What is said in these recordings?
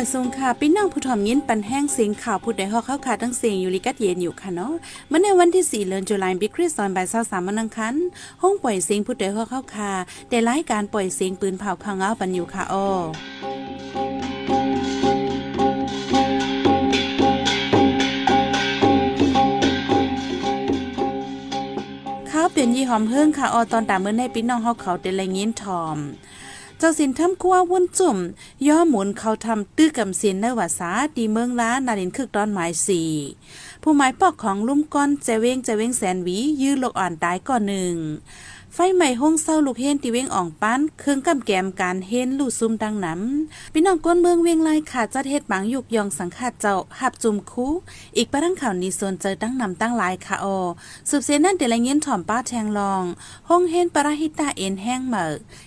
อยทรงค่ะพี่น้องผู้ถ่อมยินปันแห้งเสียงข่าวผู้ใดฮอกเข้าคาะทั้งเสียงอยู่ลิกัดเย็นอยู่ค่ะเนาะเมื่อในวันที่4เดือนตุลาคมบิคริสตอนบ่าย23มันังคันห้องปล่อยเสียงผู้ใดฮอกเข้าคาะแต่รายการปล่อยเสียงปืนเผาข้างเอาปันอยู่ค่ะอ้อเป็นยี่หอมเพิ่งค่ะออตอนตามเมื่อในปี่น้องเขาเขาเดลัยยินถอมเจ้าสินทำคั้ววุ่นจุ่ม ย่อหมุนเขาทำตื้อกำสินในวาสาดีเมืองล้านนาลินคึกตอนหมายสี่ ผู้หมายปอกของลุ่มก้อนเจเวงเจเวงแสนวี ยื้อโลกอ่อนตายก่อนหนึ่งไฟใหม่ห้องเศร้าลูกเฮนตีเวงอ่องปั้น เครื่องกับแกมการเฮนลู่ซุ่มดังน้ำพี่น้องก้นเมืองเวียงลายขาดจัดเฮ็ดบางยุกยองสังขาดเจ้าหับจุ่มคูอีกประดังข่าวนี้ส่วนเจอตั้งนำตั้งหลายค่ะอสืบเสียนั่นเดลังเงินถ่อมป้าแทงลอง ห้องเฮนปราหิตาเอ็นแห้งเหมอ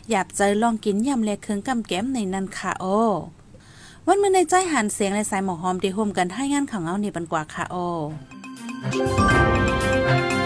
หยาบเจอลองกินยำและเครื่องกับแกมในนั้นค่ะโอวันเมื่อในใจหันเสียงและสายหมอกหอมดีโฮมกันให้งานของเอาเนี่ยบันกว่าค่ะโอ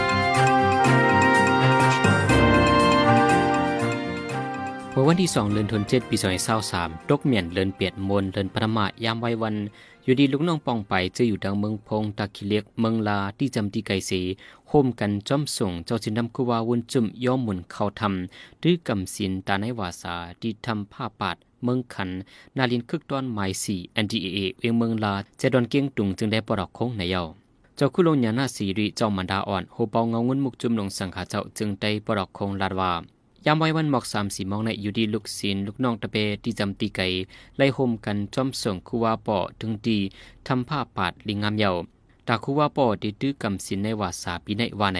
เมื่อวันที่สองเดือนธันวาคมปีสองพันเศร้าสามตกเหมียนเลินเปียดมนเลินพระมายามไว้วัน อยู่ดีลูกน้องปองไป จะอยู่ดังเมืองพงตะคิเล็กเมืองลาที่จำตีไกสีโฮมกันจอมส่งเจ้าสินดำคุวาวุนจุ่มย้อมหมุนเขาทำดื้อกำสินตาในวาสาที่ทำผ้าปาดเมืองขัน นาลินคึกตอนไม้สี่แอนดีเอเวียงเมืองลาเจดอนเกียงตุงจึงได้ปลอกโค้งในเยาเจ้าคุลงยานาสีรีเจ้ามันดาอ่อนโฮเปาเงางุนมุกจุ่มลงสังขาเจ้าจึงได้ปลอกโค้งลาดว่ายามไว้วันหมอกสามสีมองในอยู่ดีลูกศิลลูกน้องตะเบที่จำตีไก่ไล่โฮมกันจอมส่งคูว่าป่อถึงดีทำผ้าปาดลิงงามเยาตาคูว่าป่อดีดื้อกำศิลในวาสาปีในวาใน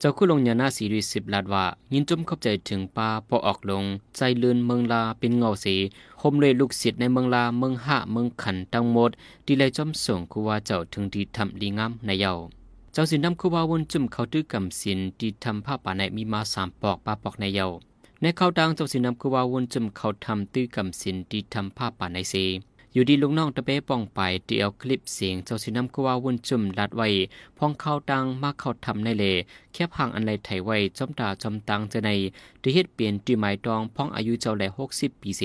เจ้าคู่ลงยานาสีดิสิบลาดว่า ยินจุ่มเข้าใจถึงป้าปอออกลงใจเลือนเมืองลา เป็นเงาสีโฮมเลยลูกศิษย์ในเมืองลาเมืองห้าเมืองขันตั้งหมด ที่ไล่จอมส่งคูว่าเจ้าถึงดีทำลิงงามในเยาเจ้าสินดำคือว่าวนจุ่มเขาตื้อกำสินตีทำผ้าป่าในมีมาสามปอกปลาปอกในเยาในเขาดังเจ้าสินดำคือว่าวนจุ่มเขาทำตื้อกำสินตีทำผ้าป่าในเซอยู่ดีลุงน้องตะเป้ปองไปเดียวคลิปเสียงเจ้าสินำคือว่าวนจุ่มลัดไว้พองเขาดังมาเขาทำในเลแคบห่างอันไรไถไว้จอมตาจอมตังจะในที่เฮ็ดเปลี่ยนตีหมายดองพองอายุเจ้าแหล่หกสิบปีเส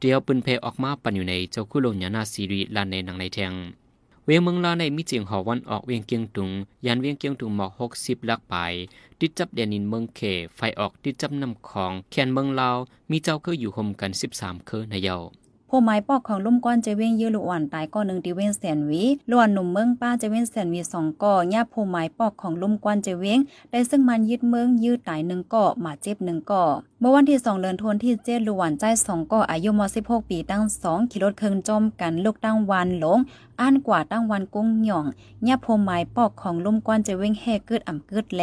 เดียวปืนเพออกมาปั่นอยู่ในเจ้าคุโลยานาซีรีลานในหนังในแทงเวียงเมืองลาในมีเจียงหอวันออกเวียงเกียงตุง ยันเวียงเกียงตุงหมอกหกสิบลักไปติดจับเดนินเมืองเข ไฟออกติดจับนำของแคนเมืองลาว มีเจ้าเคยอยู่ห่มกันสิบสามเคยในเยาาผู้ไม้ปอกของลุ่มก้อนจะเว้งยื้อลูกอ่อนตายก้อนหนึ่งตีเว้งแสนวีลุ่อนหนุ่มเมืองป้าจะเว้งแสนวีสองก้อย่าผู้ไม้ปอกของลุ่มก้อนจะเว้งได้ซึ่งมันยึดเมืองยื้อตายหนึ่งก้อมาเจ็บหนึ่งก้อเมื่อวันที่สองเดือนทวนที่เจ็ดลูอ่อนใจสองก่ออายุมอสิบหกปีตั้งสองขี่รถเคิงจอมกันลูกตั้งวันหลงอ่านกว่าตั้งวันกุ้งหย่อง ย่าผู้ไม้ปอกของลุ่มก้อนจะเว้งแห่กึดอ่ำกึดแล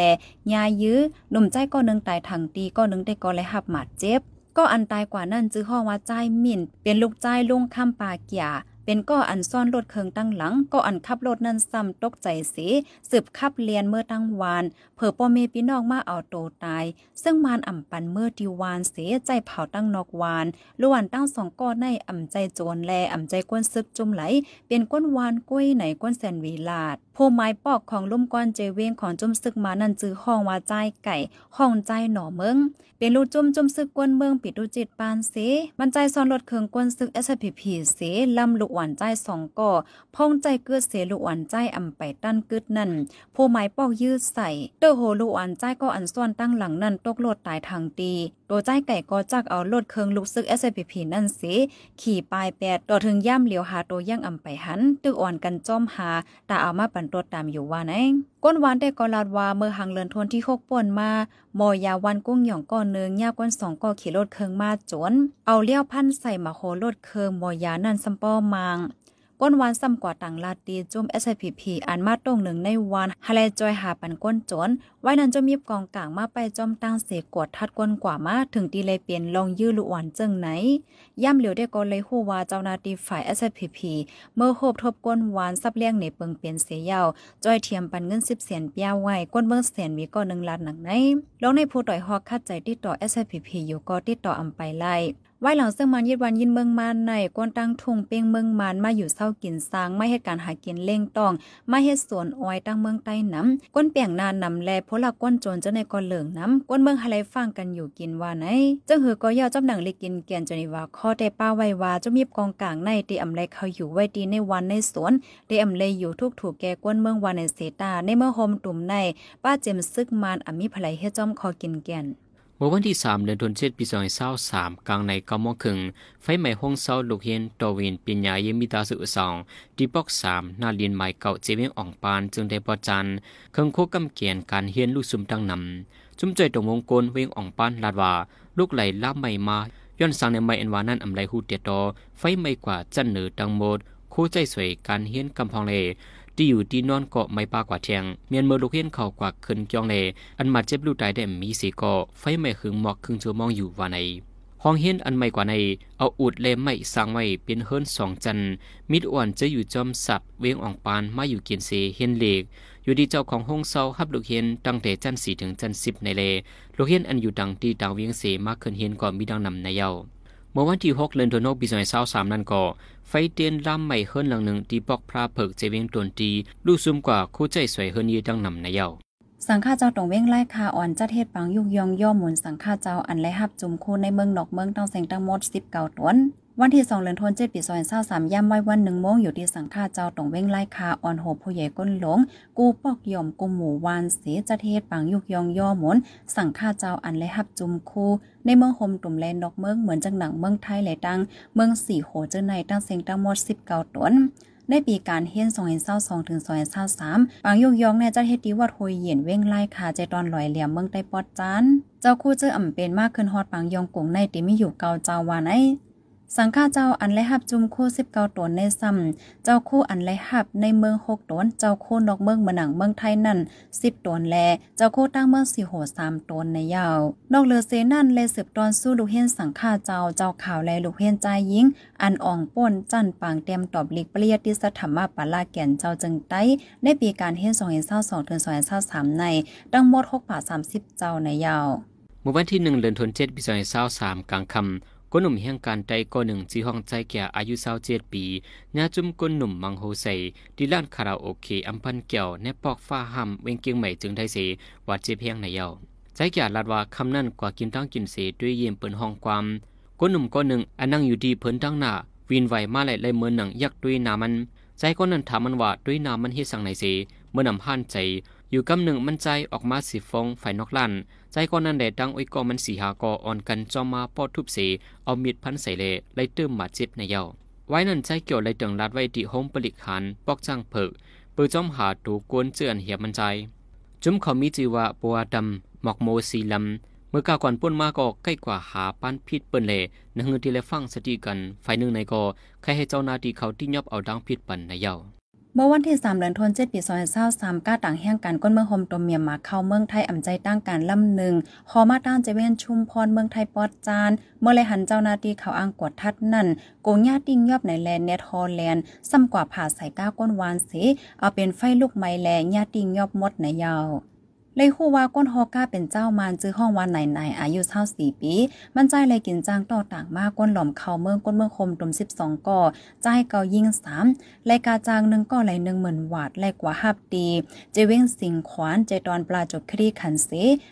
ยายื้อหนุ่มใจก้อนหนึ่งตายถังตีก้อนหนึ่งได้ก้อนเลยหับมาเจ็บก็อันตายกว่านั่นจื้อห้อว่าใจมิ่น เป็นลูกใจลุงคำปาเกีย เป็นก็อันซ่อนรถเคิงตั้งหลัง ก็อันขับรถนั่นซ้ำตกใจเสีสืบขับเลียนเมื่อตั้งวานเผอป้อเมพี่น้องมาเอาโตตาย ซึ่งมานอ่ำปันเมื่อดีวานเสียใจเผาตั้งนอกวานล้วนตั้งสองก้อนในอ่ำใจโจรแลอ่ำใจก้นซึกจุ่มไหล เป็นก้นวานกล้ยไหนก้นแซนวีลาดผู้ไม้ปอกของลุ่มก้อนเจเวงของจุ่มซึกมานั่นจือห้องว่าใจไก่ ห้องใจหน่อเมืองเป็นลูกจุ่มจุ่มซึกกวนเมืองปิดดูจิตปานเสมันใจซ้อนรถเคืองกวนซึกเอสพีพีเสลำลูกหวานใจสองก่อพ้องใจเกื้อเสลูกหวานใจอ่าไปตั้นกึดนั่นผู้ไม้ปอกยืดใส่ เตอโหลูกหวานใจก็อันซ่อนตั้งหลังนั่นตกโลดตายทางตีตัวใจไก่ก็จักเอาโลดเคืองลูกซึกเอสพีพีนั่นเสขี่ปลายแปดต่อถึงย่ำเหลียวหาตัวย่างอ่าไปหันตึกอ่อนกันจ้อมหาแต่เอามาปันตรวจตามอยู่ว่านเองก้นวานได้กอลาดว่าเมื่อหังเลือนทนที่หกป่นมา มอยาวันกุ้งหยองก้อนเนึองยาก้นสองกนขี่รถเคืองมาจน เอาเลี้ยวพันใส่มาโครถเคืองมอยานั่นซัมป้อมังก้นวานซ้ำกว่าต่างลาตีจุ่ม SPP อ่านมาตรงหนึ่งในวานฮาเลจอยหาปันก้นจน ไว้นั้นจะมีกองกลางมาไปจอมตั้งเสกวดทัดก้นกว่ามาถึงตีเลยเปลี่ยนลองยื้อลุอ่อนเจิงไหน ย่ำเหลียวได้ก็เลยหู้ว่าเจ้านาตีฝ่าย SPP เมื่อโคบทบก้นวานซับเลี้ยงในเปิงเปลี่ยนเสียยาวจอยเทียมปันเงินสิบเสียนเปียไว้ก้นเบิ้งเสียนมีก็หนึ่งล้านหนังไหนลองในผู้ต่อยหอกคัดใจติดต่อ SPP อยู่ก็ติดต่ออำไปไล่ไว้หลังซึ่งมันยึดวันยินเมืองมันในกวนตั้งทุ่งเปียงเมืองมันมาอยู่เศร้ากินสร้างไม่เห้การหากินเล่งตองไม่เห้สวนอ้อยตั้งเมืองใต้น้ำก้นเปียงนานนำแลพละก้นโจนจ้าในก้นเหลืองน้ำก้นเมืองไฮไลฟังกันอยู่กินว่าไหนจังหือก็ย่าจ้บหนังเลยกินเกียนจนิว่าข้อแต่ป้าไว้ว่าจะมีกองกลางในตีอำไลเขาอยู่ไว้ดีในวันในสวนตีอำไลอยู่ทุกถูกแก่ก้นเมืองวันในเสตาในเมื่อโฮมตุ่มในป้าเจมซึกมันอมีภรยเฮ็จอมคอกินเกียนเมื่อวันที่สามเดือนธันวาคมปีาสามกลางในกมครึ่งไฟไหม้ห้องเซาลูกเฮียนตอวินปิญญาเยมิตาสุสองดีบ็อกสามนาลรีนใหม่เก่าเจิ้งอ่องปานจึงได้ประจันเครื่องโคกกำเกียนการเฮียนลูกซุมตั้งนำจุ่มใจตรงวงกลเวงอ่องปานลาดว่าลูกไหลล่าใหม่มาย้อนสังในหม่อันวานั่นอำไรหูเตียตอไฟไหม้กว่าจันเหนือตังโมดคู่ใจสวยการเฮียนกำพองเลที่อยู่ที่นอนเกาะไม่ปากว่าเทียงเมียนเมอร์ลูกเฮียนเข่ากว่าขึ้นจองเลอันมาเจ็บลูกตายได้มีสีก่อไฟไม่ขึงหมอกขึงงชั่วมองอยู่ว่าในห้องเฮียนอันไม่กว่าใน เอาอุดเลมไม่สร้างไว้เป็นเฮิรนสองจันมิดอ่อนจะอยู่จอมสับเวงอ่องปานมาอยู่เกียนเสเฮียนเลกอยู่ดีเจ้าของห้องเซาฮับลูกเฮียนตั้งแต่จันสี่ถึงจันสิบในเลลูกเฮียนอันอยู่ดังที่ดาวเวียงเสมาขึ้นเฮียนก่อนมีดังนำในเยา้าเมื่อวันที่ 6เดือนธันวาคมปี2023นั่นก่อไฟเตียนลำใหม่เฮิรนหลังหนึ่งที่ปอกพระเผิกเจวิงตวนตีลูกซุ่มกว่าคู่ใจสวยเฮิรนยีดังนำในเยาสังฆาเจ้าตรงเว้งไล่คาอ่อน จัดเทศปังยุกยองย่อหมุนสังฆาเจ้าอันไล่หับจุ่มคู่ในเมืองนอกเมืองต้องแสงตั้งมดสิบเก่าตวนวันที่สองเดือนธันวาคมปีซอยเศร้าสามย่ำไว้วันหนึ่งโมงอยู่ที่สังฆาเจ้าตรงเว้งไล่คาออนโหผู้ใหญ่ก้นหลงกูปอกย่อมกูหมู่วานเสจะเทศปังยุกยองย่อหมนสังฆาเจ้าอันเลยหับจุมคูในเมืองโฮมตุ่มแลนดอกเมืองเหมือนจังหนังเมืองไทยแหลตังเมืองสี่โหเจ้าในตั้งเซงตั้งหมดสิบเก้าตนในปีการเฮียนสองเเ็นศร้าสองถึงสองเ็าสามปางยุกยองในเจ้าเฮศดีวัดโฮยเย็นเว้งไล่คาใจตอนลอยเหลี่ยมเมืองใต้ปอดจันเจ้าคู่เจ้าอ่ำเป็นมากขึ้นฮอดปังยองกงในติมิอยู่เกาเจ้าวานไอสังฆาเจ้าอันไรหับจุมคู่สิบเก้าตวในซ้ำเจ้าคู่อันไรหับในเมืองหกตวเจ้าคู่นอกเมืองมะหนังเมืองไทยนั่นสิบตวแล เจ้าคู่ตั้งเมืองสี่โหสามตวในยาวนอกเลือเซนั่นเลสืบตอนสู้ลูกเฮียนสังฆาเจ้า เจ้าข่าวแลลูกเฮียนใจยิง อันอ่องป่นจั่นปางเตรียมตอบลิกปริยติสธรรมปาลาแก่นเจ้าจึงไต้ในปีการเฮียนสองเฮียนเศร้าสองเทือนสองเฮียนเศร้าสามในตั้งหมดหก่าสามสิบเจ้าในยาวเมื่อวันที่หนึ่งเดือนธันวาคมปีสองเฮียนเศร้าสามกลางคำก้นหนุ่มแห่งการใจก้อนหนึ่งจีห้องใจแก่อายุสาวเจ็ดปีญาจุ่มก้นหนุ่มมังโฮส่ดิล้านคาราโอเคอัมพันเกี่ยวในปอกฟ้าห้ำเวงเกียงใหม่จึงไทยเสวัดเจเพียงในเยาใจแก่ลาดว่าคำนั่นกว่ากินทั้งกินเสด้วยเยี่ยมเปินห้องความก้นหนุ่มก้อนหนึ่งอันนั่งอยู่ดีเพิ่นทั้งหน้าวินไหวมาไหลไหลเมือนหนังยักด้วยนามัน ใจก้อนนั้นถามมันว่าด้วยนามันเฮ็ดสังไหนเสเมื่อนำห่านใจอยู่กำหนึ่งมันใจออกมาสิฟองไฟนอกลั่นใจกอนนั่นแดดังอุยกอมันสีหาก่อ่อนกันจอมาปอทุบเสเอามีดพันใส่เลไล่เติมมาจิบในเยาไว้นั่นใจเกี่ยวไล่เตึงรัดไว้ที่โฮมปลิกหันปอกจ้างเผิกปือจอมหาตูกวนเจือนเหียมันใจ จุ้มเขามีจีวะปัวดำหมอกโมสีลำเมื่อกาก่อนป้นมาก็ใกล้กว่าหาป้านพิษเปิ้นเลนในเงินที่เลฟังสติกันไฟหนึ่งในก็ใครให้เจ้านาทีเขาที่ยอบเอาดังพิษปันในเยา้าเมื่อวันที่3เดือนธันวาคมปี2023ก้าต่างแห่งการก้นเมืองโฮมตมเมียมาเข้าเมืองไทยอ่ำใจตั้งการลำหนึ่งขอมาต้านเจเวนชุมพรเมืองไทยปอดจานเมื่อไรหันเจ้านาตีเขาอังกวดทัดนั่นโกงญาติงยอบในแลนเนทฮอลแลนด์ซ้ำกว่าผ่าใส่ก้าก้นวานสีเอาเป็นไฟลูกไม้แลญาติงยอบมดในยาวเลยคู่ว่าก้นฮอก้าเป็นเจ้ามานจื้อห้องวันไหนไหนอายุเท่าสี่ปี มันใจเลยกินจ้างต่อต่างมากก้นหล่อมเขาเมืองก้นเมืองคมตุ่มสิบสองก่อใจเกายิงสามรายกาจางหนึ่งก่อไหลหนึ่งหมื่นวัดแลกว่าห้าตีเจเว้งสิงขวานเจตอนปลาจบครีขันเส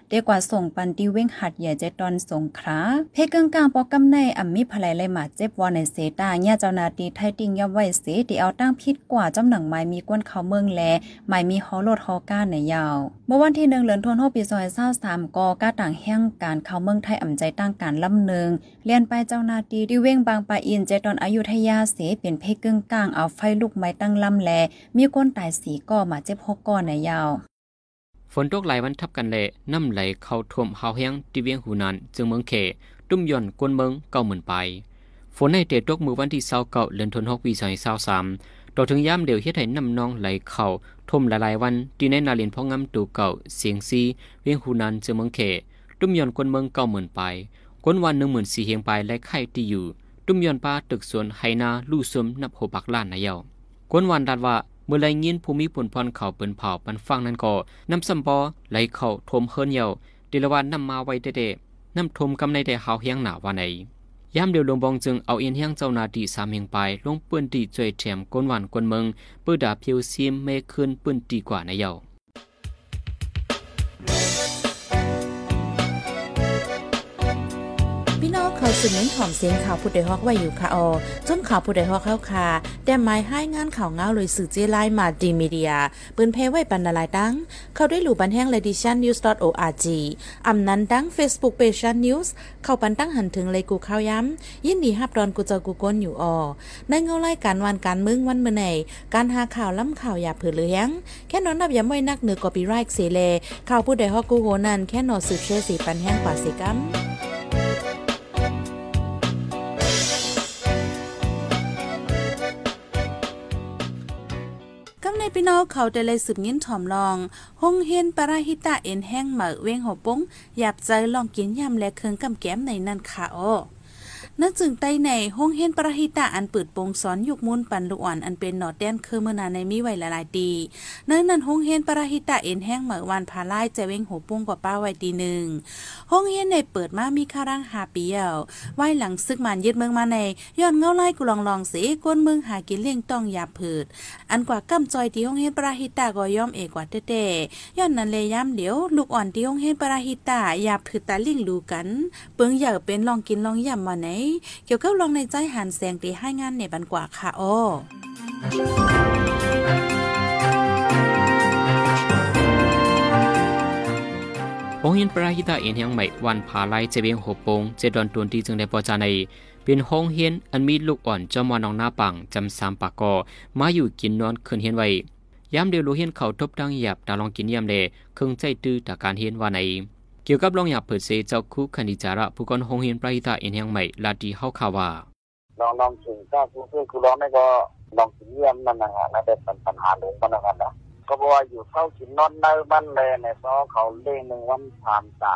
เดีกว่าส่งปันตีเว้งหัดใหญ่เจตอนสงคราเพกลางกลางปอกกำในอัมมิภัยเลยมาเจ็บวันในเสตาเนี่ยเจ้านาตีไทยติงย่ำไว้เสตีเอาตั้งพิษกว่าจำหนังไม้มีก้นเขาเมืองแลไม้มีฮอโลดฮอก้าในยาวเมื่อวันที่ึงเหลือนทวนโฮปีซอยเศร้าสามกอก้าต่างแห่งการเข้าเมืองไทยอ่ำใจตั้งการลำเนึง เลียนไปเจ้านาตีที่เว้งบางปะอินเจตอนอายุทยาเสเป็นเพกกึ่งกลางเอาไฟลูกไม้ตั้งลำแลมีก้นตายสีก่อมาเจ็บหกก่อในยาว ฝนตกหลายวันทับกันแลน้ำไหลเข้าท่วมเฮาแห้งที่เวียงหูนันจึงเมืองเขตุ้มย่อนกวนเมืองเก่าเหมือนไป ฝนในเตะตกมือวันที่เศร้าเก่าเลือนทวนหกปีซอยเศร้าสามต่อถึงย่ำเดียวเฮ็ดให้น้ำนองไหลเข้าทุ่มหลายๆวัน ที่ในนาลินพ่องำตูเก่า เสียงซี เวียงหูนันเจอเมืองเข ตุ้มยอนคนเมืองเก่าเหมือนไป คนวันหนึ่งหมื่นสี่เฮียงไปและไข่ที่อยู่ ตุ้มยอนป้าตึกสวนไฮนา ลู่ซุมนับหปักล้านนายเาวคนวันดัดว่า เมื่อไรเงียนภูมิผลพรเขาเปินเผาปันฟังนั้นก่อน้ำสัมปอไหลเข่าทมเฮิรนเยาเดลวันนำมาไว้เดะน้ำทมกำในแต่เฮาเฮียงหนาว่าไหนยามเดียวลงบองจึงเอาเอียนแห้งเจ้านาดีสามเฮงไป ลงปืนดีจ่วยแถมก้นหวานก้นเมืองปื้อดาเพียวซิมเมฆขึ้นปืนดีกว่าในเยาาเขาสือเน้นหอมเสียงข่าวผู้ใดฮอกไว้อยู่ค่ะออจนข่าวผู้ใดฮอกเข้าค่ะแต่หมายให้งานข่าวเงาเลยสื่อเจไลมาดีมีเดียปืนเพไว้ปันนาลายดังเขาได้หลู่บันแห้งเลดิชันนิวส์ .org อำนั้นดังเฟซบุ๊กเพจชันนิวส์เข้าปันตั้งหันถึงเลยกูข้าวย้ำยินดีฮับดอนกูเจอกูก้นอยู่ออในเงาไล่การวันการมึงวันเมื่อไหการหาข่าวล้ำข่าวอย่าเผือเลี้ยงแค่นอนนับอย่าไม่นักเหนือกอปีไรค์เสเลข่าวผู้ใดฮอกกูโหนันแค่นอนสืบเชื่อสีปันแห้งกว่าสีกัมพี่น้องเขาได้เลยสืบยิ้นถ่อมลองห้องเฮนปราฮิตาเอ็นแห้งเหมือเวงหัวปุ้งหยับใจลองกินยำและเคืองกำแก้มในนั่นค่ะโอนั่นจึงใต้ในห้องเห็นประหิตาอันเปิดปงสอนยุกมุ่นปันลูกอ่อนอันเป็นหนอดแดนคือเมื่อนาในมิไวหละลายดีนั่นนั่นห้องเห็นประหิตาเอ็นแห้งเหมือวันพาไล่ใจเว้งหัวปุ้งกว่าป้าไวตีหนึ่งห้องเห็นในเปิดมามีข้าร่างหาเปียวไหวหลังซึกมันยึดเมืองมาในย้อนเงาไล่กุลองลองเสีก้นเมืองหากินเลี้ยงต้องยาผืดอันกว่าก้มจอยที่ห้องเห็นประหิตาก็ย่อมเอกว่าเต้ย้อนนั้นเลยย้ำเดี๋ยว ลูกอ่อนที่ห้องเห็นประหิตายาผืดตาลิ่งลูกัน เปิงอยากเป็นลองกินลองยำมาไหนเกี่ยวกับลองในใจหันแสงตีให้งานในบันกว่าค่ะโอ้องเฮียนปราหิตาเอ็นยังใหม่วันผาไลเจเบียงหปงเจดอนตวนที่จึงได้ปอจาใน เป็นห้องเฮียนอันมีลูกอ่อนจอมวานองหน้าปังจำสามปากกอมาอยู่กินนอนคืนเฮียนไว้ย้ำเดียวลู้เฮียนเขาทบดังหยาบตาลองกินเยี่ยมเดเครื่องใจตื้อตาการเฮียนว่าหนเกี่ยวกับลองอยากเปิดเซเจ้าคุคันดิจาระผู้กอนหงเห็นปราหิตาเอ็นยังใหม่ลาดีเฮาคาวาลองลองถึงก็คือเพือนคือร้องไม่ก็ลองถึงเยี่ยมนั่นนะฮะนั่นเป็นปัญหาหนึ่งปัญหานะก็บอกว่าอยู่เท่ากินนอนในบ้านเลยในซอเขาเล่งหนึ่งวันสามตา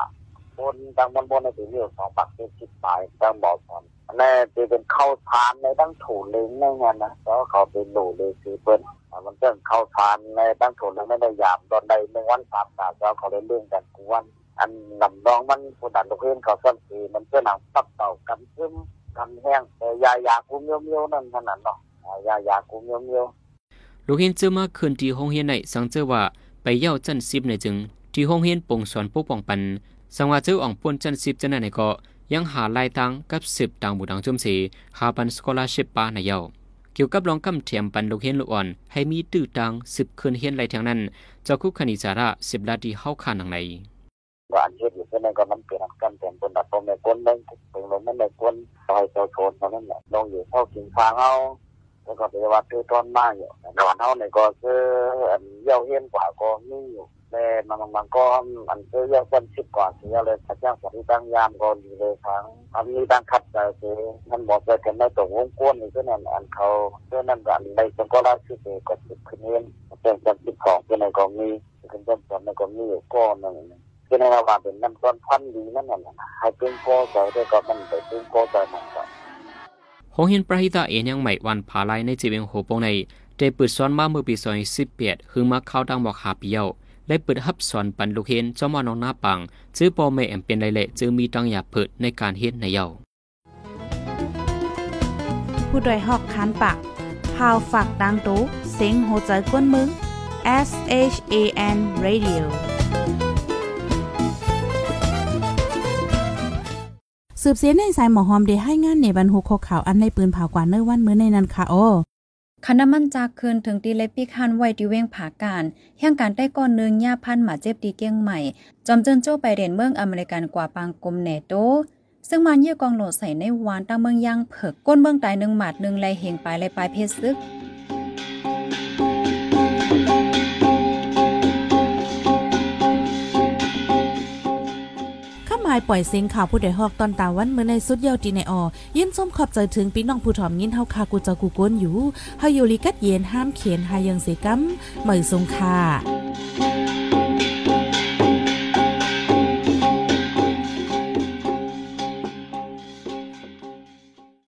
บนดังบนบนในถึงอยู่สองปักเป็นชิดปลายดังบกกสอนแน่จะเป็นเข้าทานในตั้งถูเล้งในงานนะซอเขาเป็นหลูเลยคือเปิ้นมันเรื่องเข้าทานในตั้งถูเลงไม่ได้ยามตอนใดหนึ่งวันสามตาซอเขาเลนเื่งกันกวันอันลำลองมันผูดดันตัวเอนเขา่นคืีมันเพื่อนำงตักเต่ากันซึมกันแห้งแต่ยายากูเมียวเมียวนั่นขนาดเนาะยายากูเมียวเมียวลูกเห็นเจอมาคืนที่ห้องเฮียนในสังเจอว่าไปเย่าจันซิบในจึง ที่ห้องเฮียนปงสอนปกป่องปันสังว่าเจออ่องป่วนจันซิบจันไหนก็ยังหาลายตังกับสิบต่างบุดังชุมสีหาปันสกอลาชิปปาในเย่าเกี่ยวกับรองกำเทียมปันลูกเห็นลูกอ่อนให้มีตื้อตังสิบคืนเฮียนไรทางนั้นเจ้าคุกคณิสาระสิบลาดีเข้าขานัางไหนว่าอันเฮ็ดอยู่เพื่อนั่นก็มันเป็นกันแต่งคนดับตัวแม่คนนั่นถึงลงม่นในคนลอยเจ้าชนเท่านั้นแหละลงอยู่เท่ากินฟางเอาแล้วก็ไปวัดตือต้นมากอยู่นอนเท่าในก็คืออันเย้าเฮียนกว่าก็นี่อยู่แต่มันมันก็อันคือเย้าคนชิดกว่านเสียเลยพระเจ้าสันติตั้งยามก็ดีเลยทั้งอันนี้ตั้งขับใจคือมันบอกเลยกันไม่ตกวงกวนนี่ก็นั่นอันเขาเพื่อนั่นก็อันในจังก็รักชื่อเกสิบขึ้นเองเป็นจังทสิบสองเป็นในกองนี้เป็นจันทร์ในกองนี้อยู่ก้อนหนึ่งคือในระหว่างเป็นน้ำต้นพันดีนั่นแหละให้เป็นโพใจด้วยก็มันไปเป็นโพใจมันก็หงหินประหิตาเอ็นยังใหม่วันผาไลในจีเวงโหปงในได้เปิดสอนมาเมื่อปีสอิ2 0 1ดคือมาเข้าดังบอกหาเปียวได้เปิดฮับสอนปันลูกเห็นจอมานองหน้าปังชื่อปอแม่แอมเป็นไรเละจึอมีตังหยาเปิดในการเฮ็ดในเยาผู้โดยหอกคานปากพาวฝากดังตู้เซ็งโหใจกวนมึง S H A N Radio สืบเสียในสายหมอหอมได้ให้งานในบรรหุกข่าว อันในปืนเผากว่าเนื้อวันมื้อในนั้นค่ะโอ้คณะมันจากคืนถึงตีเล็บปีคันไว้ิเวงผาการแห่งการได้ก้อนเนืองหญ้าพันหมาเจ็บดีเกียงใหม่จอมเจินโจ้ไปเรียนเมืองอเมริกันกว่าปางกลมเนโตซึ่งมันเยี่ยกองโหลดใส่ในวานตั้งเมืองย่าง เผือกก้นเมืองตายหนึ่งหมาดหนึ่งไรเหงปลายไรปลายเพศซึกหายปล่อยเสียงข่าวผู้ใดฮอกตอนตาวันเมื่อในสุดเยาวตีในออยินส้มขอบใจถึงปีน้องผู้ถอมยินเฮาคากูจะกูก้นอยู่ เฮาอยู่ลิกัดเย็นห้ามเขียนหายังเสกัมเหมยสงค่ะ